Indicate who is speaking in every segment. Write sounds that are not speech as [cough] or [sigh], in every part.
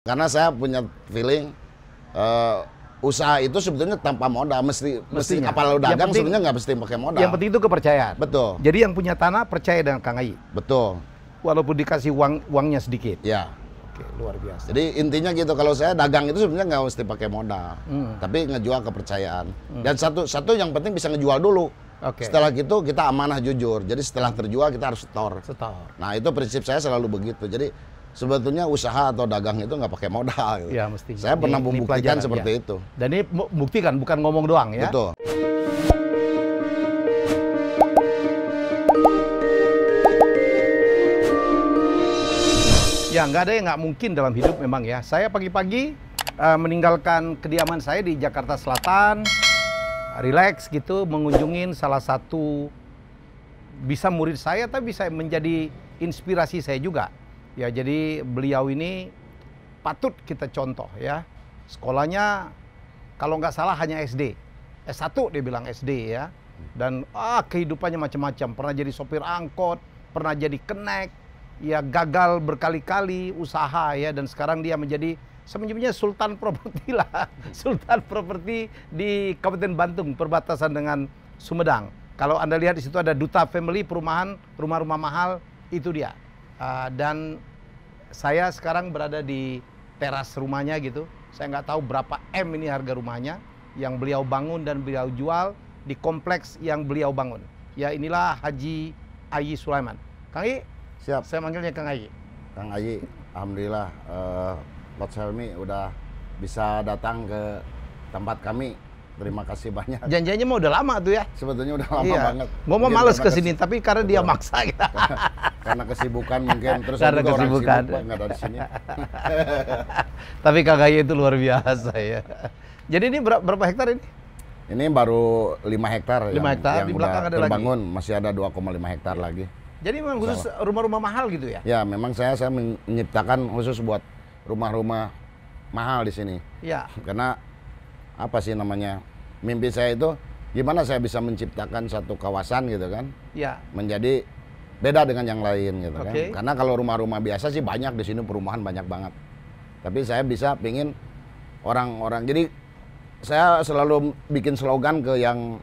Speaker 1: Karena saya punya feeling uh, usaha itu sebetulnya tanpa modal mesti mesti lo dagang penting, sebenarnya nggak mesti pakai modal. Yang
Speaker 2: penting itu kepercayaan. Betul. Jadi yang punya tanah percaya dengan
Speaker 1: Kang Ayi. Betul. Walaupun dikasih uang uangnya sedikit. Ya. Oke, luar biasa. Jadi intinya gitu kalau saya dagang itu sebenarnya nggak mesti pakai modal, hmm. tapi ngejual kepercayaan. Hmm. Dan satu satu yang penting bisa ngejual dulu. Okay. Setelah gitu kita amanah jujur. Jadi setelah terjual kita harus setor. Setor. Nah itu prinsip saya selalu begitu. Jadi sebetulnya usaha atau dagang itu nggak pakai modal. Gitu. Ya, mesti. Saya ini, pernah membuktikan ini seperti ya. itu. Dan ini buktikan, bukan ngomong doang ya.
Speaker 2: Betul. Ya, nggak ada yang nggak mungkin dalam hidup memang ya. Saya pagi-pagi uh, meninggalkan kediaman saya di Jakarta Selatan, relax gitu, mengunjungi salah satu bisa murid saya, tapi bisa menjadi inspirasi saya juga Ya jadi beliau ini patut kita contoh ya. Sekolahnya kalau nggak salah hanya SD. S1 dia bilang SD ya. Dan ah kehidupannya macam-macam. Pernah jadi sopir angkot, pernah jadi kenek, ya gagal berkali-kali usaha ya dan sekarang dia menjadi sebenarnya Sultan Properti [laughs] lah. Sultan Properti di Kabupaten Bantung perbatasan dengan Sumedang. Kalau Anda lihat di situ ada Duta Family perumahan, rumah-rumah mahal, itu dia. Eh, dan saya sekarang berada di teras rumahnya gitu. Saya nggak tahu berapa M ini harga rumahnya yang beliau bangun dan beliau jual di kompleks yang beliau bangun. Ya inilah Haji Ayi Sulaiman.
Speaker 1: Kang Ayi, siap. Saya manggilnya Kang Ayi. Kang Ayi, alhamdulillah uh, eh, Lot Selmi udah bisa datang ke tempat kami. Terima kasih banyak. Janjinya mau udah lama tuh ya? Sebetulnya udah lama iya. banget. Gua mau iya, males ke sini
Speaker 2: tapi karena Betul. dia maksa kita.
Speaker 1: Ya. [laughs] karena kesibukan mungkin terus karena kesibukan. orang sibuk [laughs] Tapi kakaknya itu luar biasa ya. Jadi ini berapa, berapa hektar ini? Ini baru lima hektar Lima hektar di belakang ada terbangun, lagi. masih ada 2,5 hektar ya. lagi.
Speaker 2: Jadi memang khusus rumah-rumah mahal gitu ya?
Speaker 1: Ya, memang saya saya menciptakan khusus buat rumah-rumah mahal di sini. Ya. Karena apa sih namanya? Mimpi saya itu gimana saya bisa menciptakan satu kawasan gitu kan? Ya. Menjadi beda dengan yang lain gitu okay. kan. Karena kalau rumah-rumah biasa sih banyak di sini perumahan banyak banget. Tapi saya bisa pingin orang-orang jadi saya selalu bikin slogan ke yang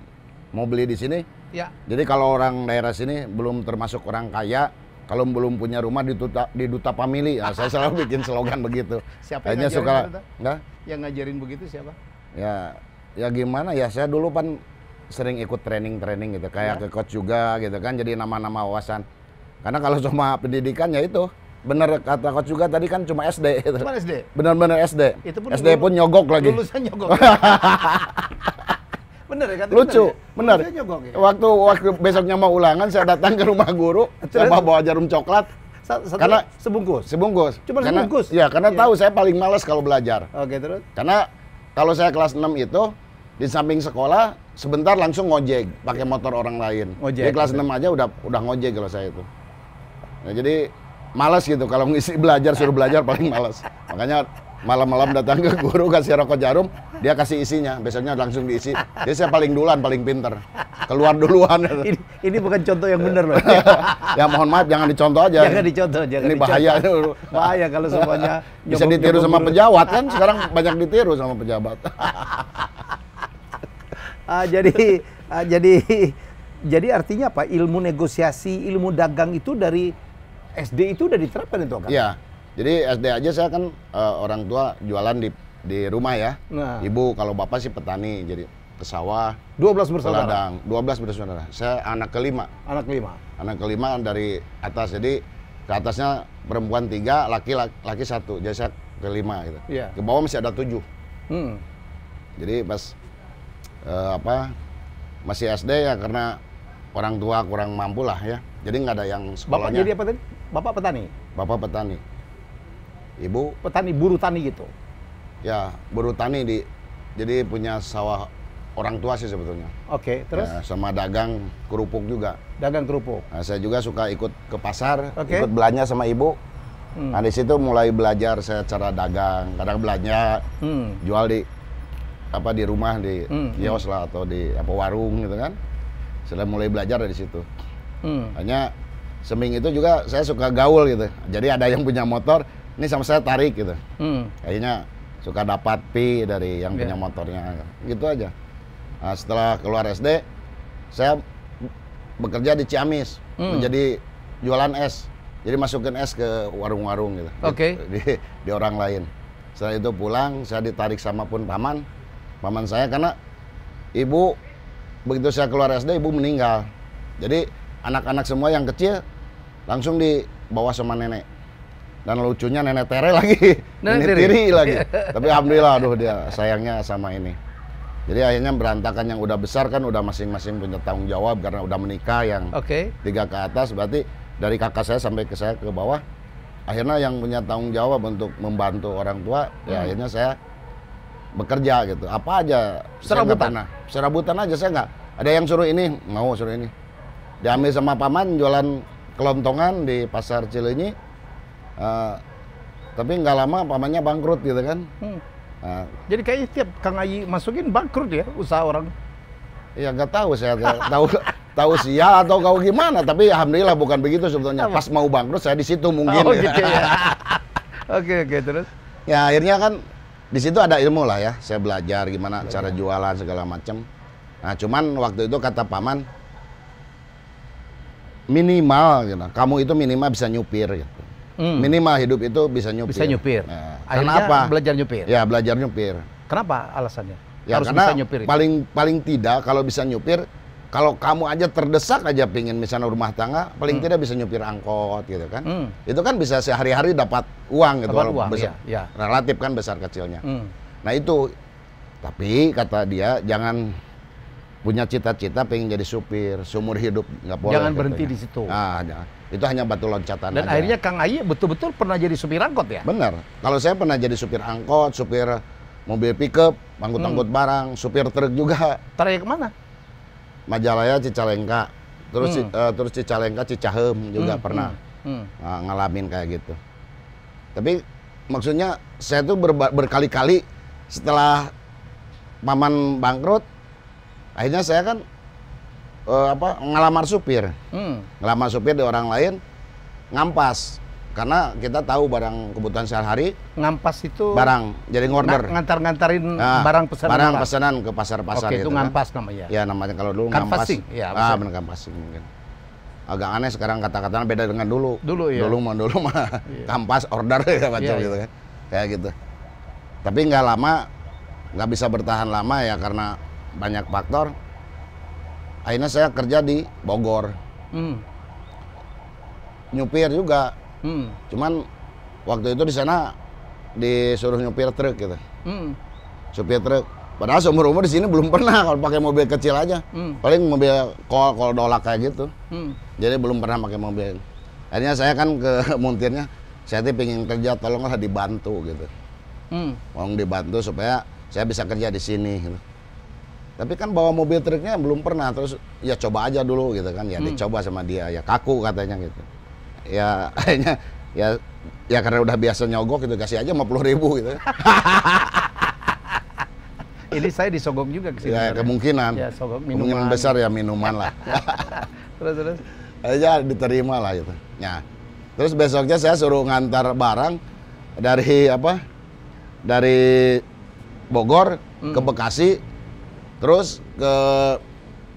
Speaker 1: mau beli di sini. Ya. Jadi kalau orang daerah sini belum termasuk orang kaya, kalau belum punya rumah di duta, di duta famili, nah, ya, saya selalu [laughs] bikin slogan begitu. Siapa yang ngajarin suka, enggak?
Speaker 2: Yang ngajarin begitu siapa?
Speaker 1: Ya, ya gimana ya saya dulu kan sering ikut training-training gitu kayak yeah. ke coach juga gitu kan jadi nama-nama wawasan karena kalau [laughs] cuma pendidikan ya itu bener kata coach juga tadi kan cuma SD gitu. cuma SD bener-bener SD itu pun SD pun nyogok lagi lulusan nyogok [laughs]
Speaker 2: bener kan lucu bener, ya? Nyogok, ya?
Speaker 1: waktu waktu besoknya mau ulangan saya datang ke rumah guru [laughs] saya bawa jarum coklat satu, karena sebungkus sebungkus cuma karena, sebungkus ya karena iya. tahu saya paling males kalau belajar oke terus karena kalau saya kelas 6 itu di samping sekolah sebentar langsung ngojek pakai motor orang lain. Ngojek. Dia kelas enam 6 aja udah udah ngojek kalau saya itu. Nah, jadi malas gitu kalau ngisi belajar suruh belajar paling malas. Makanya malam-malam datang ke guru kasih rokok jarum, dia kasih isinya, besoknya langsung diisi. Dia saya paling duluan, paling pinter. Keluar duluan. [laughs] Ini, ini bukan contoh yang benar loh. Iya. ya mohon maaf jangan dicontoh aja. Jangan dicontoh, jangan Ini dicontoh. bahaya. bahaya kalau semuanya bisa ditiru sama pejabat kan sekarang banyak ditiru sama pejabat. [laughs]
Speaker 2: uh, jadi uh, [laughs] jadi [laughs] jadi artinya apa? Ilmu negosiasi, ilmu dagang itu dari SD itu udah diterapkan itu kan? Iya.
Speaker 1: Jadi SD aja saya kan uh, orang tua jualan di di rumah ya. Nah. Ibu kalau bapak sih petani jadi ke sawah. 12 bersaudara. Ladang, 12 bersaudara. Saya anak kelima. Anak kelima. Anak kelima dari atas jadi ke atasnya perempuan tiga, laki laki, laki satu. Jadi saya kelima gitu. Yeah. Ke bawah masih ada tujuh. Hmm. Jadi pas Eh, apa masih SD ya karena orang tua kurang mampu lah ya. Jadi nggak ada yang sekolahnya. Bapak jadi apa tadi? Bapak petani. Bapak petani. Ibu petani buruh tani gitu. Ya, buruh tani di jadi punya sawah orang tua sih sebetulnya.
Speaker 2: Oke, okay, ya, terus? Ya,
Speaker 1: sama dagang kerupuk juga. Dagang kerupuk. Nah, saya juga suka ikut ke pasar, okay. ikut belanja sama ibu. Hmm. Nah, di situ mulai belajar saya cara dagang, kadang belanja, hmm. jual di apa di rumah di hmm, hmm. kios lah atau di apa warung gitu kan sudah mulai belajar dari situ hmm. hanya seming itu juga saya suka gaul gitu jadi ada yang punya motor ini sama saya tarik gitu hmm. akhirnya suka dapat pi dari yang yeah. punya motornya gitu aja nah, setelah keluar SD saya bekerja di Ciamis hmm. menjadi jualan es jadi masukin es ke warung-warung gitu okay. di, di, di orang lain setelah itu pulang saya ditarik sama pun paman paman saya karena ibu begitu saya keluar SD ibu meninggal. Jadi anak-anak semua yang kecil langsung dibawa sama nenek. Dan lucunya nenek Tere [laughs] lagi, nenek, nenek tiri. tiri lagi. [laughs] Tapi alhamdulillah aduh dia sayangnya sama ini. Jadi akhirnya berantakan yang udah besar kan udah masing-masing punya tanggung jawab karena udah menikah yang okay. tiga ke atas berarti dari kakak saya sampai ke saya ke bawah akhirnya yang punya tanggung jawab untuk membantu orang tua ya hmm. ya akhirnya saya bekerja gitu. Apa aja? Serabutan. Pernah. Serabutan aja saya nggak. Ada yang suruh ini, mau suruh ini. Diambil sama paman jualan kelontongan di pasar Cilenyi. Uh, tapi nggak lama pamannya bangkrut gitu kan. Hmm. Uh, Jadi kayaknya tiap Kang Ayi masukin bangkrut ya usaha orang. ya nggak tahu saya [laughs] tahu tahu sial atau kau gimana tapi alhamdulillah bukan begitu sebetulnya pas mau bangkrut saya di situ mungkin. Oh, gitu ya. [laughs] Oke oke terus. Ya akhirnya kan di situ ada ilmu lah ya saya belajar gimana belajar. cara jualan segala macam nah cuman waktu itu kata paman minimal gitu. kamu itu minimal bisa nyupir gitu hmm. minimal hidup itu bisa nyupir bisa nyupir nah, akhirnya kenapa belajar nyupir ya belajar nyupir kenapa alasannya ya, harus karena bisa nyupir itu? paling paling tidak kalau bisa nyupir kalau kamu aja terdesak aja pingin misalnya rumah tangga paling hmm. tidak bisa nyupir angkot gitu kan hmm. itu kan bisa sehari-hari dapat uang gitu dapat uang, besar, iya, iya. relatif kan besar kecilnya hmm. nah itu tapi kata dia jangan punya cita-cita pengen jadi supir seumur hidup nggak boleh jangan berhenti katanya. di situ nah, itu hanya batu loncatan dan aja. akhirnya Kang Ayi betul-betul pernah jadi supir angkot ya benar kalau saya pernah jadi supir angkot supir mobil pickup angkut-angkut hmm. barang supir truk juga tarik kemana Majalaya Cicalengka, terus hmm. uh, terus Cicalengka Cicahem juga hmm. pernah hmm. Uh, ngalamin kayak gitu. Tapi maksudnya saya tuh ber berkali-kali setelah paman bangkrut, akhirnya saya kan uh, apa ngelamar supir, hmm. ngelamar supir di orang lain, ngampas karena kita tahu barang kebutuhan sehari-hari ngampas itu barang jadi ngorder ngantar-ngantarin nah, barang pesanan barang pesanan ke pasar-pasar itu, itu kan. ngampas kan. namanya ya namanya kalau dulu Kampasing, ngampas ya, ah benar kampasing mungkin agak aneh sekarang kata kata beda dengan dulu dulu ya dulu mah dulu mah [laughs] iya. kampas order ya [laughs] macam iya, gitu iya. kan kayak gitu tapi nggak lama nggak bisa bertahan lama ya karena banyak faktor akhirnya saya kerja di Bogor hmm. nyupir juga Hmm. Cuman waktu itu di sana disuruh nyupir truk gitu. Hmm. Supir truk. Padahal seumur umur di sini belum pernah kalau pakai mobil kecil aja. Hmm. Paling mobil kol kol dolak kayak gitu. Hmm. Jadi belum pernah pakai mobil. Akhirnya saya kan ke [laughs] montirnya, saya tuh pengen kerja tolonglah dibantu gitu. Hmm. dibantu supaya saya bisa kerja di sini gitu. Tapi kan bawa mobil truknya belum pernah terus ya coba aja dulu gitu kan ya hmm. dicoba sama dia ya kaku katanya gitu ya akhirnya ya ya karena udah biasa nyogok gitu kasih aja 50 ribu gitu [laughs] ini saya disogok juga ke sini ya kemungkinan ya,
Speaker 2: sogok, minuman. kemungkinan besar
Speaker 1: ya minuman lah [laughs] terus terus aja diterima lah gitu ya terus besoknya saya suruh ngantar barang dari apa dari Bogor hmm. ke Bekasi terus ke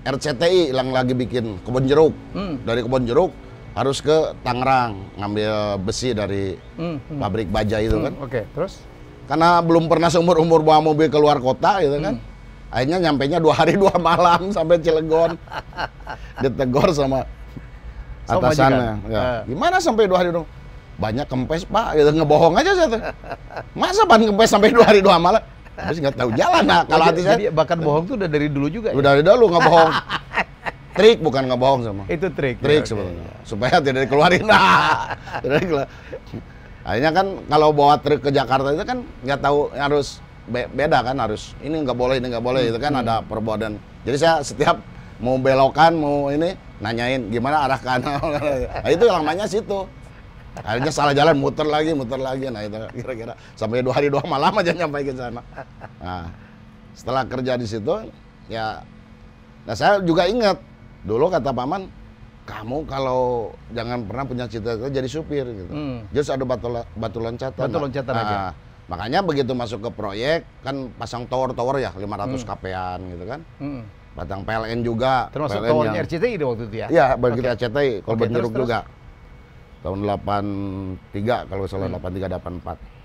Speaker 1: RCTI yang lagi bikin kebun jeruk Hmm. dari kebun jeruk harus ke Tangerang ngambil besi dari hmm, hmm. pabrik baja itu hmm, kan. Oke, okay, terus? Karena belum pernah seumur umur bawa mobil keluar kota gitu kan. hmm. kan. Akhirnya nyampe nya dua hari dua malam sampai Cilegon. Ditegor sama
Speaker 3: atasannya. sana,
Speaker 1: ya. Uh. Gimana sampai dua hari dong? Banyak kempes pak, gitu. ngebohong aja saya tuh. Masa ban kempes sampai dua hari dua malam? Terus nggak tahu jalan nah kalau hati saya. bahkan bohong tuh udah dari dulu juga. Udah ya? dari dulu nggak bohong. [laughs] Trik bukan ngebohong sama. Itu trik. Ya, trik ya, sebetulnya. Okay. Supaya tidak dikeluarin. [laughs] Nah, Akhirnya kan kalau bawa trik ke Jakarta itu kan nggak tahu harus be beda kan harus ini nggak boleh ini nggak boleh hmm. itu kan hmm. ada perbuatan. Jadi saya setiap mau belokan mau ini nanyain gimana arah kanal [laughs] nah, itu lamanya situ. Akhirnya salah jalan muter lagi muter lagi nah itu kira-kira sampai dua hari dua malam aja nyampe ke sana. Nah setelah kerja di situ ya Nah saya juga ingat Dulu kata paman, kamu kalau jangan pernah punya cita-cita jadi supir gitu. Hmm. Just ada batu batu loncatan. Batu loncatan nah, aja. Ah, makanya begitu masuk ke proyek kan pasang tower-tower ya 500 hmm. kapean gitu kan. Hmm. Batang PLN juga. Termasuk PLN towernya yang,
Speaker 2: RCTI waktu itu ya? Iya, bagi okay.
Speaker 1: RCTI, kalau okay, terus, juga. Terus. Tahun 83 kalau salah hmm. 83 84.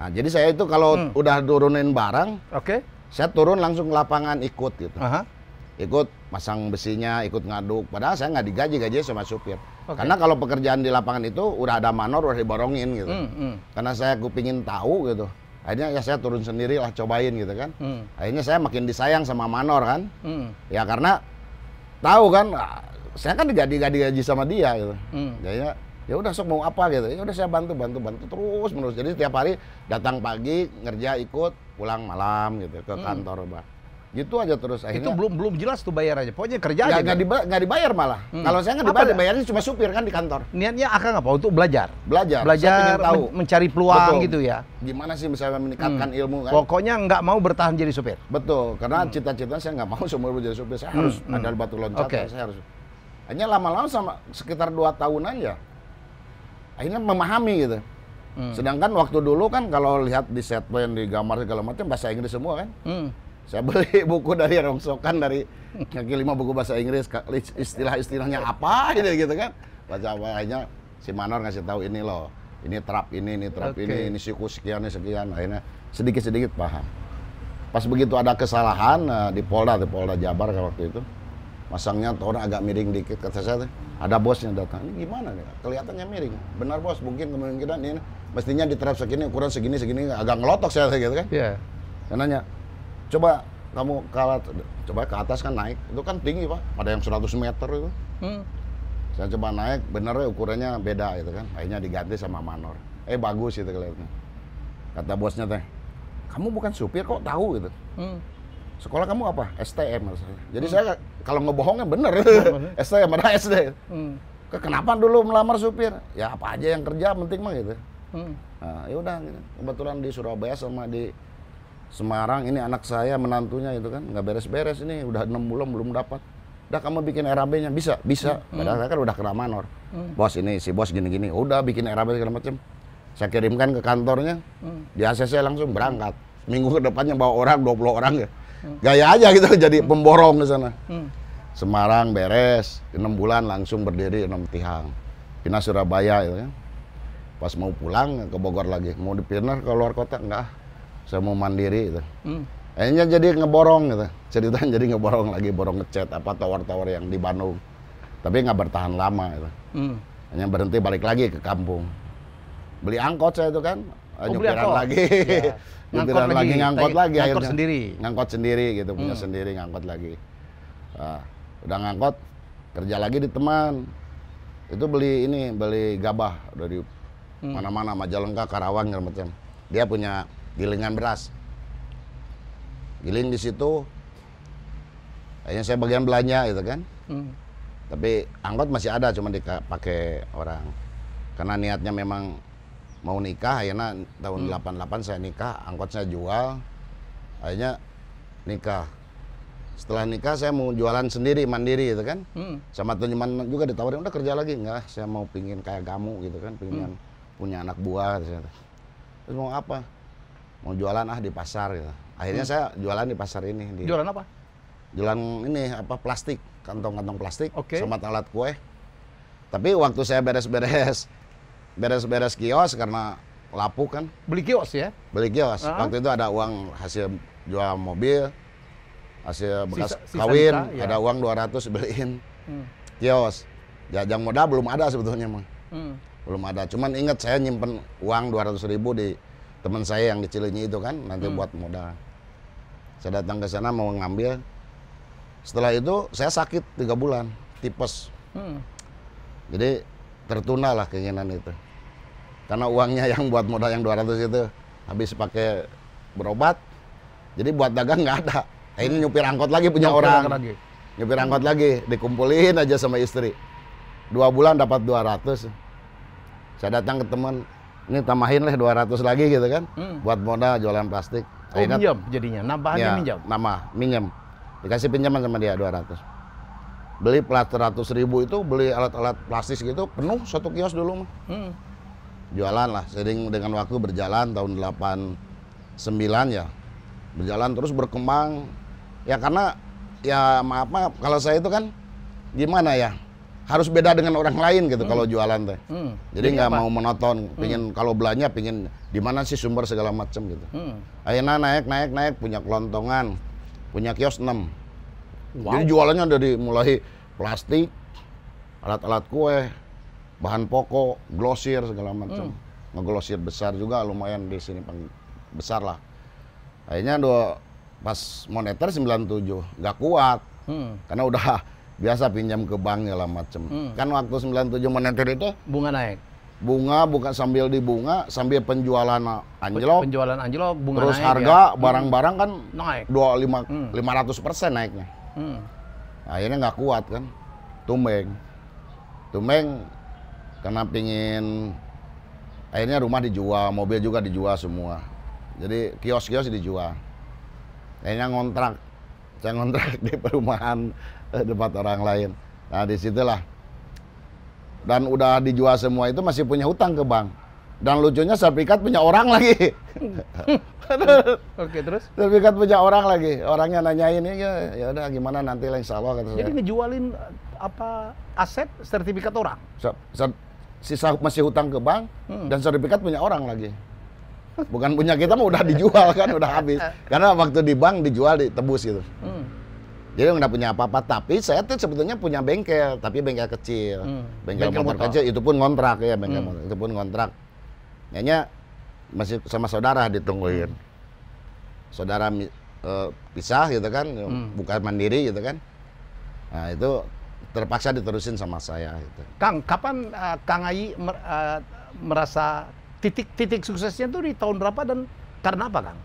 Speaker 1: Nah, jadi saya itu kalau hmm. udah turunin barang, oke. Okay. Saya turun langsung ke lapangan ikut gitu. Aha. Uh -huh ikut masang besinya, ikut ngaduk. Padahal saya nggak digaji gaji sama supir. Okay. Karena kalau pekerjaan di lapangan itu udah ada manor udah diborongin gitu. Mm, mm. Karena saya kupingin tahu gitu. Akhirnya ya saya turun sendiri lah cobain gitu kan. Mm. Akhirnya saya makin disayang sama manor kan. Mm. Ya karena tahu kan ah, saya kan digaji gaji gaji sama dia gitu. Mm. Jadi ya, ya udah sok mau apa gitu. Ya udah saya bantu bantu bantu terus menerus. Jadi setiap hari datang pagi, ngerja ikut, pulang malam gitu ke mm. kantor, Pak Gitu aja terus akhirnya. Itu
Speaker 2: belum belum jelas tuh bayarannya. Pokoknya kerja ya, aja. Nggak kan? dibayar, dibayar malah.
Speaker 1: Hmm. Kalau saya nggak dibayar, dibayarnya cuma supir kan di
Speaker 2: kantor. Niatnya akan apa? Untuk belajar. Belajar. Belajar. tahu. Men mencari peluang Betul. gitu ya.
Speaker 1: Gimana sih misalnya meningkatkan hmm. ilmu kan? Pokoknya nggak mau bertahan jadi supir. Betul. Karena hmm. cita-cita saya nggak mau seumur jadi supir. Saya hmm, harus hmm. ada batu loncat Okay. Saya harus. Hanya lama-lama sama sekitar dua tahun aja. Akhirnya memahami gitu. Hmm. Sedangkan waktu dulu kan kalau lihat di set yang di gambar segala macam bahasa Inggris semua kan. Hmm saya beli [laughs] buku dari rongsokan dari kaki lima buku bahasa Inggris istilah-istilahnya apa [laughs] gitu gitu kan baca akhirnya si Manor ngasih tahu ini loh ini trap ini ini trap okay. ini ini siku sekian ini sekian akhirnya sedikit sedikit paham pas begitu ada kesalahan eh, di Polda di Polda Jabar waktu itu masangnya orang agak miring dikit kata saya ada bosnya datang ini gimana nih kelihatannya miring benar bos mungkin kemungkinan ini mestinya di trap segini ukuran segini segini agak ngelotok saya gitu kan yeah. saya nanya coba kamu kalah coba ke atas kan naik itu kan tinggi pak ada yang 100 meter itu hmm. saya coba naik bener ya ukurannya beda gitu kan akhirnya diganti sama manor eh bagus itu kelihatannya kata bosnya teh kamu bukan supir kok tahu gitu hmm. sekolah kamu apa STM maksudnya jadi hmm. saya kalau ngebohongnya bener STM [laughs] [laughs] ada SD hmm. kenapa dulu melamar supir ya apa aja yang kerja penting mah gitu hmm. nah, ya udah gitu. kebetulan di Surabaya sama di Semarang ini anak saya menantunya itu kan nggak beres-beres ini udah enam bulan belum dapat. Udah kamu bikin RAB-nya bisa, bisa. Hmm. hmm. Padahal saya kan udah kena manor. Hmm. Bos ini si bos gini-gini, udah bikin RAB segala macam. Saya kirimkan ke kantornya, hmm. di ACC langsung berangkat. Minggu kedepannya bawa orang 20 orang ya. Hmm. Gaya aja gitu [laughs] jadi hmm. pemborong di sana. Hmm. Semarang beres, enam bulan langsung berdiri enam tihang. Pindah Surabaya itu ya. Pas mau pulang ke Bogor lagi, mau dipindah ke luar kota enggak saya mau mandiri itu, Hmm. Akhirnya jadi ngeborong gitu. Ceritanya [laughs] jadi ngeborong lagi borong ngecat apa tower-tower yang di Bandung. Tapi nggak bertahan lama gitu. Hmm. Hanya berhenti balik lagi ke kampung. Beli angkot saya itu kan, oh, nyupiran lagi. Ya. [laughs] nyupiran lagi, lagi, ngangkot lagi ngangkot akhirnya. sendiri. Ngangkot sendiri gitu, punya hmm. sendiri ngangkot lagi. Nah, udah ngangkot kerja lagi di teman. Itu beli ini, beli gabah dari hmm. mana-mana Majalengka, Karawang segala macam. Dia punya gilingan beras. Giling di situ, kayaknya saya bagian belanja gitu kan. Hmm. Tapi angkot masih ada, cuma dipakai orang. Karena niatnya memang mau nikah, akhirnya tahun hmm. 88 saya nikah, angkot saya jual, akhirnya nikah. Setelah nikah saya mau jualan sendiri, mandiri gitu kan. Hmm. Sama teman juga ditawarin, udah kerja lagi. Enggak, saya mau pingin kayak kamu gitu kan, pingin hmm. punya anak buah. Gitu. Terus mau apa? mau jualan ah di pasar gitu. Akhirnya hmm. saya jualan di pasar ini. Di, jualan apa? Jualan ini apa plastik, kantong-kantong plastik okay. sama alat kue. Tapi waktu saya beres-beres beres-beres kios karena lapuk kan. Beli kios ya? Beli kios. Uh Waktu itu ada uang hasil jual mobil, hasil bekas sisa, sisa kawin, sisa, ya. ada uang 200 beliin hmm. kios. Jajang modal belum ada sebetulnya, mah. Hmm. Belum ada. Cuman ingat saya nyimpen uang 200 ribu di teman saya yang kecilnya itu kan nanti hmm. buat modal. Saya datang ke sana mau ngambil. Setelah itu saya sakit tiga bulan tipes. Hmm. Jadi tertunda lah keinginan itu. Karena uangnya yang buat modal yang 200 itu habis pakai berobat. Jadi buat dagang nggak ada. Nah, ini nyupir angkot lagi punya nyupir orang. Lagi. Nyupir angkot lagi, dikumpulin aja sama istri. Dua bulan dapat 200. Saya datang ke teman, ini tambahin lah 200 lagi gitu kan hmm. buat modal jualan plastik oh Akhirnya, minjem jadinya nambah ya, minjem nama minjem dikasih pinjaman sama dia 200 beli plat 100 ribu itu beli alat-alat plastik gitu penuh satu kios dulu mah hmm. jualan lah sering dengan waktu berjalan tahun 89 ya berjalan terus berkembang ya karena ya maaf maaf kalau saya itu kan gimana ya harus beda dengan orang lain gitu hmm. kalau jualan teh.
Speaker 3: Hmm. Jadi nggak mau
Speaker 1: menonton hmm. pingin hmm. kalau belanja pingin di mana sih sumber segala macam gitu. Hmm. Akhirnya naik naik naik punya kelontongan, punya kios 6. Wow. Jadi jualannya dari mulai plastik, alat-alat kue, bahan pokok, glosir segala macam. Hmm. Ngeglosir besar juga lumayan di sini besar lah. Akhirnya do pas moneter 97 nggak kuat hmm. karena udah biasa pinjam ke bank segala macem. Hmm. Kan waktu 97 menetir itu bunga naik. Bunga bukan sambil di bunga sambil penjualan anjlok. Penjualan anjlok bunga terus naik. harga ya. Hmm. barang-barang ya? kan naik. lima hmm. lima 500 persen naiknya. Hmm. Akhirnya nggak kuat kan. tumeng tumeng karena pingin akhirnya rumah dijual, mobil juga dijual semua. Jadi kios-kios dijual. Akhirnya ngontrak. Saya ngontrak [laughs] di perumahan [laughs] debat orang lain. Nah disitulah. Dan udah dijual semua itu masih punya hutang ke bank. Dan lucunya sertifikat punya orang lagi. [laughs] Oke terus? sertifikat punya orang lagi. Orangnya nanyain ya, ya udah gimana nanti lain insya Allah. Jadi saya.
Speaker 2: ngejualin eh, apa aset sertifikat orang?
Speaker 1: sisa masih hutang ke bank hmm. dan sertifikat punya orang lagi. Bukan punya kita mah udah dijual kan udah habis. [laughs] Karena waktu di bank dijual ditebus gitu. Hmm. Jadi nggak punya apa-apa, tapi saya tuh sebetulnya punya bengkel, tapi bengkel kecil. Hmm. Bengkel, bengkel motor, motor kecil itu pun kontrak ya, bengkel hmm. motor itu pun kontrak. Hanya masih sama saudara ditungguin. Hmm. Saudara e, pisah gitu kan, hmm. bukan mandiri gitu kan. Nah, itu terpaksa diterusin sama saya gitu. Kang, kapan uh,
Speaker 2: Kang Ayi mer, uh, merasa titik-titik suksesnya tuh di tahun berapa dan karena apa, Kang?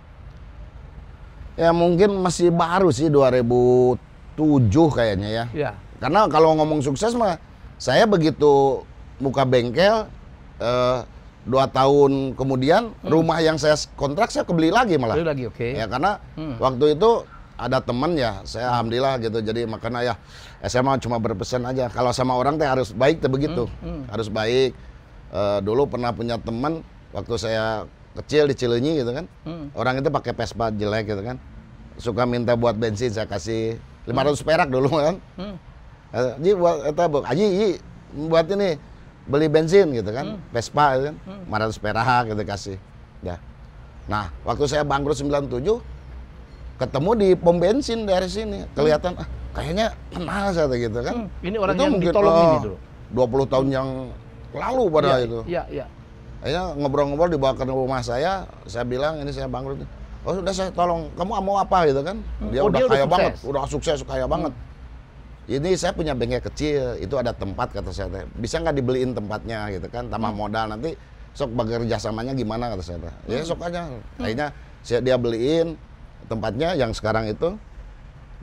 Speaker 1: Ya mungkin masih baru sih 2007 kayaknya ya. ya. Karena kalau ngomong sukses mah saya begitu buka bengkel eh, dua tahun kemudian hmm. rumah yang saya kontrak saya kebeli lagi malah. Beli lagi oke. Okay. Ya karena hmm. waktu itu ada teman ya saya alhamdulillah gitu jadi makanya ya SMA cuma berpesan aja kalau sama orang teh harus baik teh begitu hmm. Hmm. harus baik. Uh, dulu pernah punya teman waktu saya kecil di Cilenyi gitu kan. Hmm. Orang itu pakai Vespa jelek gitu kan. Suka minta buat bensin saya kasih 500 hmm. perak dulu kan. Hmm. Eh, buat itu bu, Aji buat ini beli bensin gitu kan. Hmm. Vespa gitu kan. Hmm. 500 perak gitu kasih. Ya. Nah, waktu saya bangkrut 97 ketemu di pom bensin dari sini. Hmm. Kelihatan ah, kayaknya kenal saya gitu kan. Hmm. Ini orang itu yang ditolong oh, ini dulu. 20 tahun yang lalu pada ya, itu. Iya, iya. Akhirnya ngobrol-ngobrol dibawa ke rumah saya, saya bilang ini saya bangkrut. Oh sudah saya tolong, kamu mau apa gitu kan? Hmm. Dia, oh, udah, dia kaya udah banget, sukses. udah sukses kaya hmm. banget. Ini saya punya bengkel kecil, itu ada tempat kata saya. Bisa nggak dibeliin tempatnya gitu kan? Tambah hmm. modal nanti sok bekerja samanya gimana kata saya. Ya hmm. sok aja. Hmm. Akhirnya saya dia beliin tempatnya yang sekarang itu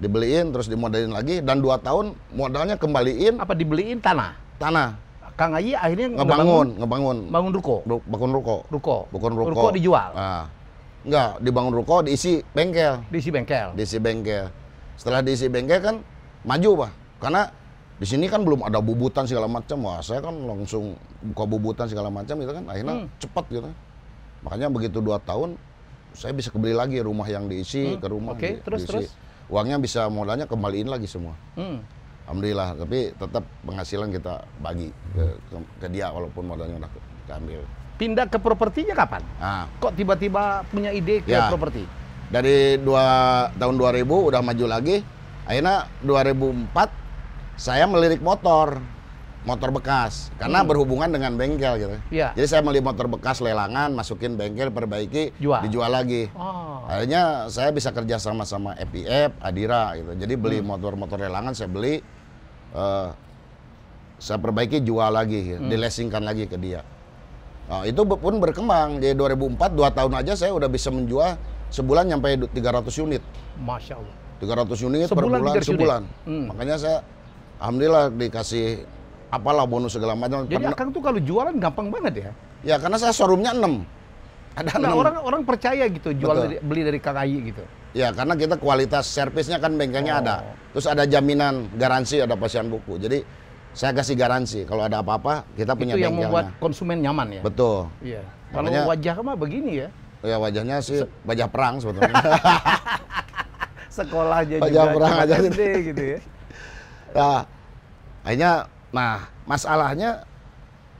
Speaker 1: dibeliin terus dimodalin lagi dan dua tahun modalnya kembaliin apa dibeliin tanah tanah Kang Aji akhirnya ngebangun, ngebangun. Bangun ruko. Bangun ruko. Ruko. Bangun ruko. Ruko dijual. Nah. Enggak, dibangun ruko diisi bengkel. Diisi bengkel. Diisi bengkel. Setelah diisi bengkel kan maju, Pak. Karena di sini kan belum ada bubutan segala macam. Wah, saya kan langsung buka bubutan segala macam itu kan akhirnya hmm. cepat gitu. Makanya begitu dua tahun saya bisa kebeli lagi rumah yang diisi hmm. ke rumah. Oke, okay, di, terus diisi. terus. Uangnya bisa modalnya kembaliin lagi semua. Hmm alhamdulillah tapi tetap penghasilan kita bagi ke, ke, ke dia walaupun modalnya udah diambil.
Speaker 2: pindah ke propertinya kapan nah. kok tiba-tiba punya
Speaker 1: ide ke ya. properti dari dua tahun 2000 udah maju lagi akhirnya 2004 saya melirik motor motor bekas karena hmm. berhubungan dengan bengkel gitu. Ya. Jadi saya beli motor bekas lelangan, masukin bengkel, perbaiki, Jual. dijual lagi. Oh. Akhirnya saya bisa kerja sama sama FIF, Adira gitu. Jadi beli hmm. motor-motor hmm. lelangan saya beli uh, saya perbaiki jual lagi, gitu. hmm. dilesingkan lagi ke dia. Nah, itu pun berkembang. Jadi 2004 2 tahun aja saya udah bisa menjual sebulan sampai 300 unit. Masya Allah. 300 unit sebulan per bulan sebulan. Hmm. Makanya saya alhamdulillah dikasih apalah bonus segala macam. Jadi karena, Akang tuh kalau jualan gampang banget ya? Ya karena saya showroomnya 6. Ada nah, 6. orang orang percaya gitu jual dari,
Speaker 2: beli dari Kang Ayi gitu.
Speaker 1: Ya karena kita kualitas servisnya kan bengkelnya oh. ada. Terus ada jaminan garansi ada pasien buku. Jadi saya kasih garansi kalau ada apa-apa kita punya Itu yang bengkelnya. membuat
Speaker 2: konsumen nyaman ya. Betul. Iya. Kalau wajah
Speaker 1: mah begini ya. Ya wajahnya sih wajah perang sebetulnya. [laughs]
Speaker 2: Sekolah aja wajah juga perang aja
Speaker 1: gitu ya. [laughs] Nah, akhirnya Nah, masalahnya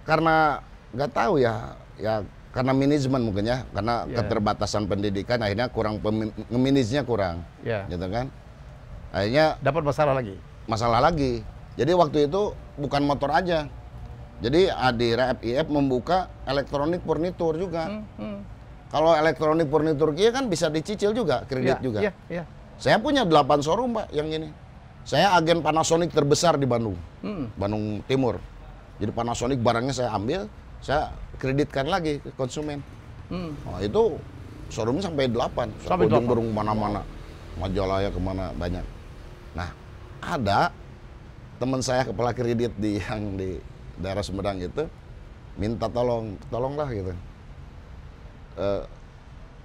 Speaker 1: karena nggak tahu ya, ya karena manajemen mungkin ya, karena yeah. keterbatasan pendidikan akhirnya kurang ngeminisnya kurang, yeah. gitu kan? Akhirnya dapat masalah lagi. Masalah lagi. Jadi waktu itu bukan motor aja. Jadi Adira FIF membuka elektronik furnitur juga. Hmm, hmm. Kalau elektronik furnitur kia kan bisa dicicil juga, kredit yeah, juga. Yeah, yeah. Saya punya delapan showroom, Pak, yang ini. Saya agen Panasonic terbesar di Bandung, hmm. Bandung Timur. Jadi Panasonic barangnya saya ambil, saya kreditkan lagi ke konsumen. Hmm. Nah, itu showroomnya sampai 8. Sampai Ujung burung mana-mana. Majalaya kemana banyak. Nah, ada teman saya kepala kredit di [laughs] yang di daerah Sumedang itu minta tolong, tolonglah gitu. E,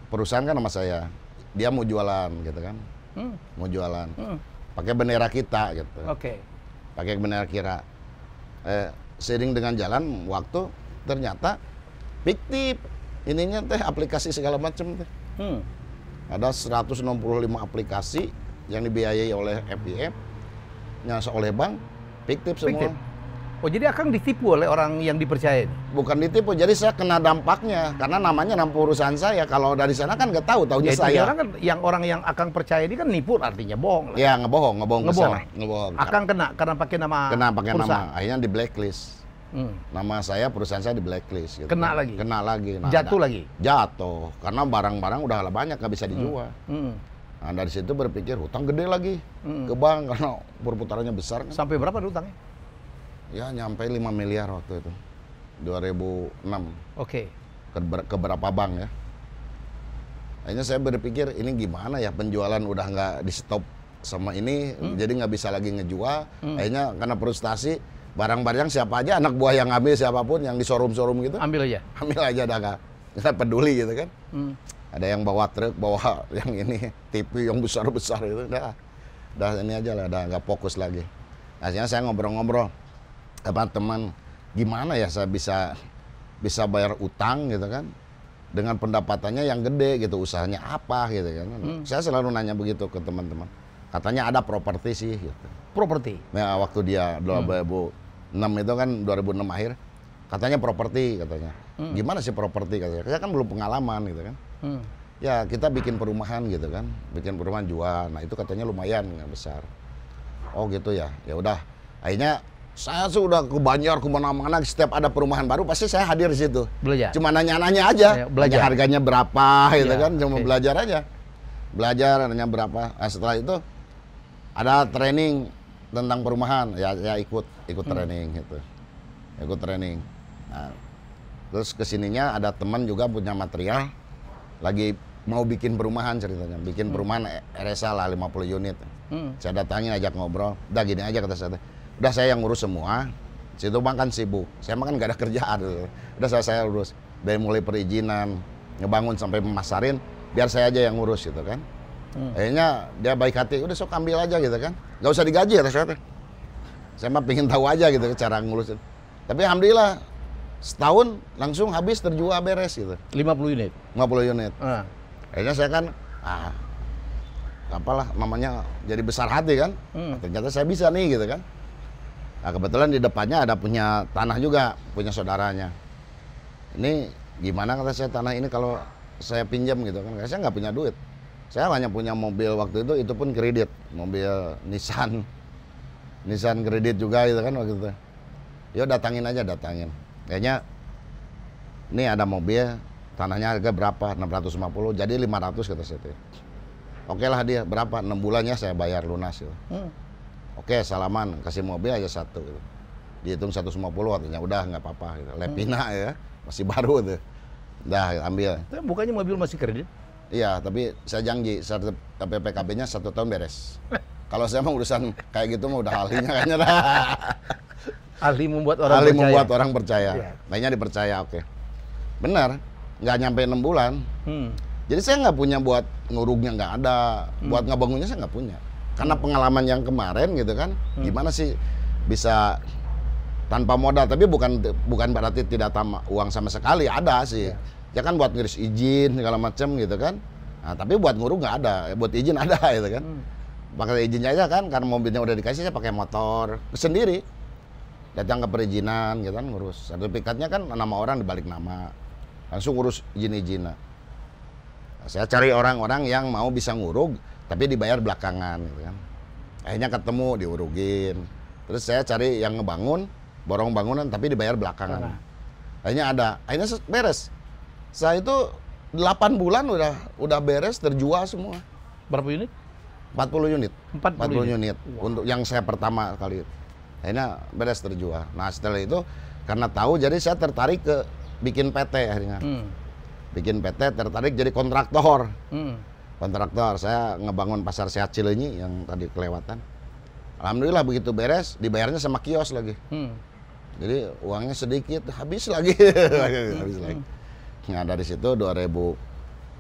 Speaker 1: perusahaan kan sama saya, dia mau jualan gitu kan, hmm. mau jualan. Hmm pakai bendera kita gitu. Oke. Okay. Pakai bendera kira. Eh, seiring dengan jalan waktu ternyata fiktif ininya teh aplikasi segala macam teh. Hmm. Ada 165 aplikasi yang dibiayai oleh FBF, nyasa oleh bank, fiktif semua. Fiktif. Oh jadi Akang ditipu oleh orang yang dipercaya Bukan ditipu, jadi saya kena dampaknya karena namanya nama perusahaan saya. Kalau dari sana kan nggak tahu, tahunya ya, saya. Orang
Speaker 2: kan, yang orang yang Akang percaya ini kan nipu artinya bohong.
Speaker 1: Lah. Ya ngebohong, ngebohong, ngebohong. sana. ngebohong. Akang
Speaker 2: kena karena pakai nama. Kena pakai nama,
Speaker 1: akhirnya di blacklist. Hmm. Nama saya perusahaan saya di blacklist. Gitu. Kena lagi. Kena lagi. Nah, Jatuh ada. Nah. lagi. Jatuh karena barang-barang udah banyak nggak bisa hmm. dijual. Hmm. Hmm. Nah dari situ berpikir hutang gede lagi hmm. ke bank [laughs] karena perputarannya besar. Kan? Sampai berapa hutangnya? ya nyampe 5 miliar waktu itu 2006 oke okay. ke, ke bank ya akhirnya saya berpikir ini gimana ya penjualan udah nggak di stop sama ini hmm? jadi nggak bisa lagi ngejual hmm. akhirnya karena frustasi barang-barang siapa aja anak buah yang ambil siapapun yang di showroom-showroom gitu ambil aja ambil aja dah nggak nggak peduli gitu kan hmm. ada yang bawa truk bawa [laughs] yang ini TV yang besar-besar itu dah dah ini aja lah dah nggak fokus lagi akhirnya saya ngobrol-ngobrol teman-teman gimana ya saya bisa bisa bayar utang gitu kan dengan pendapatannya yang gede gitu usahanya apa gitu kan hmm. saya selalu nanya begitu ke teman-teman katanya ada properti sih gitu. properti nah waktu dia dua hmm. ribu enam itu kan 2006 akhir katanya properti katanya hmm. gimana sih properti katanya saya kan belum pengalaman gitu kan hmm. ya kita bikin perumahan gitu kan bikin perumahan jual nah itu katanya lumayan besar oh gitu ya ya udah akhirnya saya sudah udah ke Banjar kemana-mana setiap ada perumahan baru pasti saya hadir di situ belajar cuma nanya-nanya aja iya, belajar harganya berapa gitu ya, kan cuma okay. belajar aja belajar nanya berapa nah, setelah itu ada training tentang perumahan ya ya ikut ikut hmm. training gitu ikut training nah, terus kesininya ada teman juga punya material lagi mau bikin perumahan ceritanya bikin hmm. perumahan e-, e-, RSA lah 50 unit hmm. saya datangin ajak ngobrol udah gini aja kata saya udah saya yang ngurus semua situ bang kan sibuk saya makan gak ada kerjaan udah saya saya urus dari mulai perizinan ngebangun sampai memasarin biar saya aja yang ngurus gitu kan hmm. akhirnya dia baik hati udah sok ambil aja gitu kan gak usah digaji ya saya saya mah pengen tahu aja gitu cara ngurusin tapi alhamdulillah setahun langsung habis terjual beres gitu 50 unit 50 unit hmm. akhirnya saya kan ah apalah namanya jadi besar hati kan hmm. ternyata saya bisa nih gitu kan Nah, kebetulan di depannya ada punya tanah juga, punya saudaranya. Ini gimana kata saya tanah ini kalau saya pinjam gitu kan? Saya nggak punya duit. Saya hanya punya mobil waktu itu, itu pun kredit, mobil Nissan, [laughs] Nissan kredit juga gitu kan waktu itu. Yo ya datangin aja, datangin. Kayaknya ini ada mobil, tanahnya harga berapa? 650, jadi 500 kata saya. Oke lah dia, berapa? 6 bulannya saya bayar lunas gitu. Hmm Oke, salaman, kasih mobil aja satu gitu. Dihitung 150 artinya udah nggak apa-apa gitu. Hmm. Lepina hmm. ya, masih baru tuh. Dah, ambil. Tapi bukannya mobil masih kredit? Iya, tapi saya janji PPKB-nya satu tahun beres. Kalau saya mau urusan kayak gitu mah udah ahlinya kayaknya dah. Ahli membuat orang Ahli percaya. membuat orang percaya. Ya. dipercaya, oke. Okay. Benar, nggak nyampe enam bulan. Hmm. Jadi saya nggak punya buat ngurungnya nggak ada, hmm. buat ngebangunnya saya nggak punya karena pengalaman yang kemarin gitu kan hmm. gimana sih bisa tanpa modal tapi bukan bukan berarti tidak tamu uang sama sekali ada sih ya, ya kan buat ngurus izin segala macam gitu kan nah, tapi buat ngurus nggak ada buat izin [laughs] ada gitu kan hmm. pakai izinnya aja kan karena mobilnya udah dikasih saya pakai motor sendiri datang ke perizinan gitu kan ngurus sertifikatnya kan nama orang dibalik nama langsung ngurus izin izin nah, saya cari orang-orang yang mau bisa ngurus tapi dibayar belakangan gitu kan akhirnya ketemu diurugin terus saya cari yang ngebangun borong bangunan tapi dibayar belakangan akhirnya ada akhirnya beres saya itu 8 bulan udah udah beres terjual semua berapa unit 40 unit 40, 40 unit, unit. Wow. untuk yang saya pertama kali akhirnya beres terjual nah setelah itu karena tahu jadi saya tertarik ke bikin PT akhirnya hmm. bikin PT tertarik jadi kontraktor hmm kontraktor saya ngebangun pasar sehat Cilenyi yang tadi kelewatan alhamdulillah begitu beres dibayarnya sama kios lagi hmm. jadi uangnya sedikit habis lagi [laughs] habis lagi nah dari situ 2011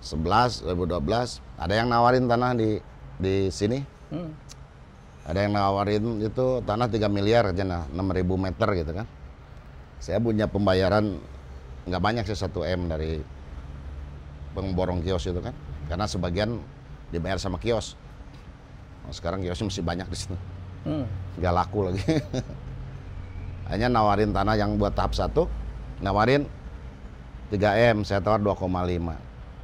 Speaker 1: 2012 ada yang nawarin tanah di di sini hmm. ada yang nawarin itu tanah 3 miliar aja nah 6000 meter gitu kan saya punya pembayaran nggak banyak sih 1 m dari pemborong kios itu kan karena sebagian dibayar sama kios nah, sekarang kiosnya masih banyak di sini hmm. nggak laku lagi hanya [laughs] nawarin tanah yang buat tahap satu nawarin 3 m saya tawar 2,5